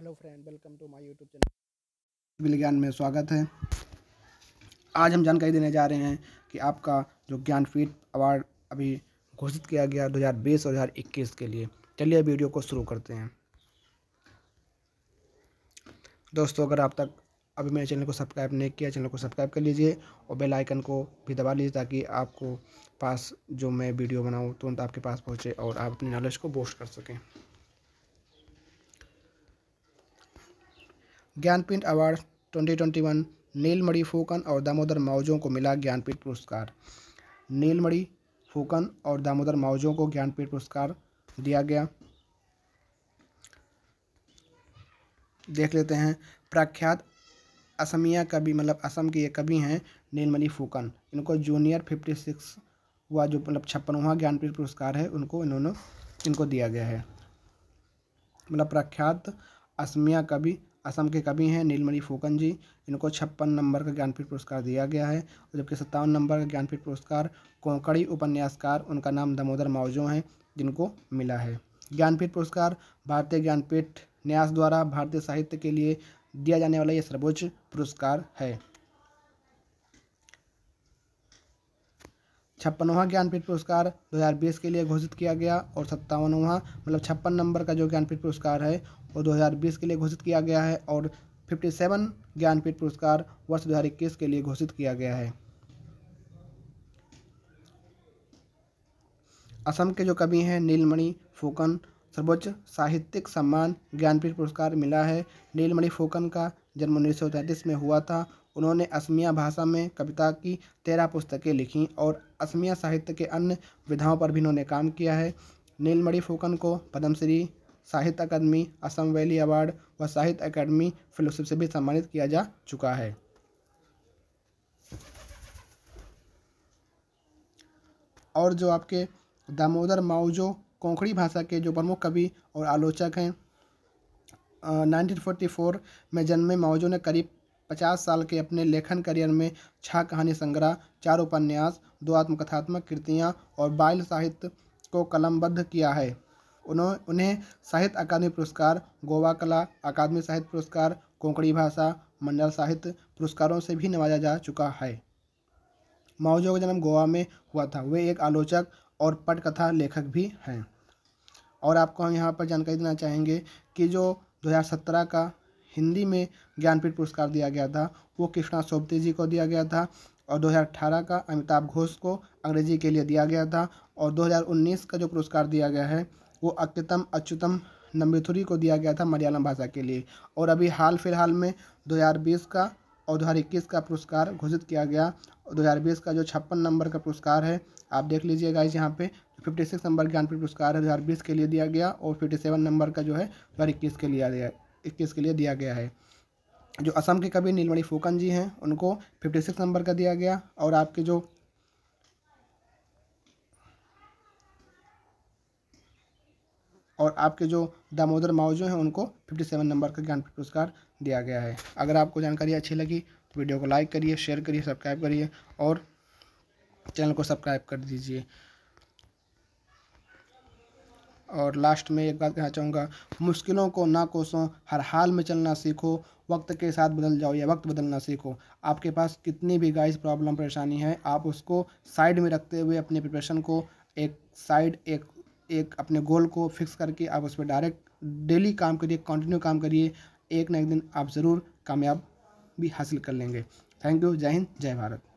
hello friend welcome to my YouTube channel civil Gyan में स्वागत है आज हम जानकारी देने जा रहे हैं कि आपका जो ज्ञानपीठ अवार्ड अभी घोषित किया गया 2020 और 2021 के लिए चलिए वीडियो को शुरू करते हैं दोस्तों अगर आप तक अभी मेरे चैनल को सब्सक्राइब नहीं किया चैनल को सब्सक्राइब कर लीजिए और बेल आइकन को भी दबा लीजिए ताकि आपको पास जो मैं वीडियो बनाऊँ तुरंत आपके पास पहुँचे और आप अपनी नॉलेज को बोस्ट कर सकें ज्ञानपीठ अवार्ड 2021 नीलमणि फूकन और दामोदर माओजों को मिला ज्ञानपीठ पुरस्कार नीलमणि फूकन और दामोदर मावजों को ज्ञानपीठ पुरस्कार दिया गया देख लेते हैं प्रख्यात असमिया कवि मतलब असम के ये कवि हैं नीलमणि फूकन इनको जूनियर फिफ्टी सिक्स हुआ जो मतलब छप्पनवा ज्ञानपीठ पुरस्कार है उनको इन्होंने इनको दिया गया है मतलब प्रख्यात असमिया कवि असम के कवि हैं नीलमणि फूकन जी इनको छप्पन नंबर का ज्ञानपीठ पुरस्कार दिया गया है जबकि सत्तावन नंबर का ज्ञानपीठ पुरस्कार कोंकड़ी उपन्यासकार उनका नाम दामोदर मावजो हैं जिनको मिला है ज्ञानपीठ पुरस्कार भारतीय ज्ञानपीठ न्यास द्वारा भारतीय साहित्य के लिए दिया जाने वाला यह सर्वोच्च पुरस्कार है छप्पनवा ज्ञानपीठ पुरस्कार 2020 के लिए घोषित किया गया और सत्तावनवा मतलब छप्पन नंबर का जो ज्ञानपीठ पुरस्कार है वो 2020 के लिए घोषित किया गया है और 57 ज्ञानपीठ पुरस्कार वर्ष 2021 के लिए घोषित किया गया है असम के जो कवि हैं नीलमणि फोकन सर्वोच्च साहित्यिक सम्मान ज्ञानपीठ पुरस्कार मिला है नीलमणि फोकन का जन्म उन्नीस में हुआ था उन्होंने असमिया भाषा में कविता की तेरह पुस्तकें लिखीं और असमिया साहित्य के अन्य विधाओं पर भी उन्होंने काम किया है नीलमणि फूकन को पद्मश्री साहित्य अकादमी असम वैली अवार्ड व साहित्य अकादमी फेलोशिप से भी सम्मानित किया जा चुका है और जो आपके दामोदर माउजो कोंकड़ी भाषा के जो प्रमुख कवि और आलोचक हैं 1944 में जन्मे माओजो ने करीब 50 साल के अपने लेखन करियर में छः कहानी संग्रह चार उपन्यास दो आत्मकथात्मक कृतियाँ और बाल साहित्य को कलमबद्ध किया है उन्होंने उन्हें साहित्य अकादमी पुरस्कार गोवा कला अकादमी साहित्य पुरस्कार कोंकणी भाषा मंडल साहित्य पुरस्कारों से भी नवाजा जा चुका है माओजो का जन्म गोवा में हुआ था वे एक आलोचक और पटकथा लेखक भी हैं और आपको हम यहाँ पर जानकारी देना चाहेंगे कि जो 2017 का हिंदी में ज्ञानपीठ पुरस्कार दिया गया था वो कृष्णा सोबती जी को दिया गया था और 2018 का अमिताभ घोष को अंग्रेजी के लिए दिया गया था और 2019 का जो पुरस्कार दिया गया है वो अक्यतम अच्युतम नम्बिथुरी को दिया गया था मलयालम भाषा के लिए और अभी हाल फिलहाल में 2020 का और दो का पुरस्कार घोषित किया गया दो हज़ार बीस का जो छप्पन नंबर का पुरस्कार है आप देख लीजिए गाइज यहाँ पे फिफ्टी सिक्स नंबर ज्ञानपीठ पुरस्कार है दो हज़ार बीस के लिए दिया गया और फिफ्टी सेवन नंबर का जो है दो हज़ार इक्कीस के लिए दिया इक्कीस के लिए दिया गया है जो असम के कवि नीलमणि फूकन जी हैं उनको फिफ्टी सिक्स नंबर का दिया गया और आपके जो और आपके जो दामोदर माओ हैं उनको 57 नंबर का ज्ञानपीठ पुरस्कार दिया गया है अगर आपको जानकारी अच्छी लगी तो वीडियो को लाइक करिए शेयर करिए सब्सक्राइब करिए और चैनल को सब्सक्राइब कर दीजिए और लास्ट में एक बात कहना चाहूँगा मुश्किलों को ना कोसों हर हाल में चलना सीखो वक्त के साथ बदल जाओ या वक्त बदलना सीखो आपके पास कितनी भी गाइस प्रॉब्लम परेशानी है आप उसको साइड में रखते हुए अपने प्रिपरेशन को एक साइड एक एक अपने गोल को फिक्स करके आप उस पर डायरेक्ट डेली काम करिए कंटिन्यू काम करिए एक ना एक दिन आप ज़रूर कामयाब भी हासिल कर लेंगे थैंक यू जय हिंद जय भारत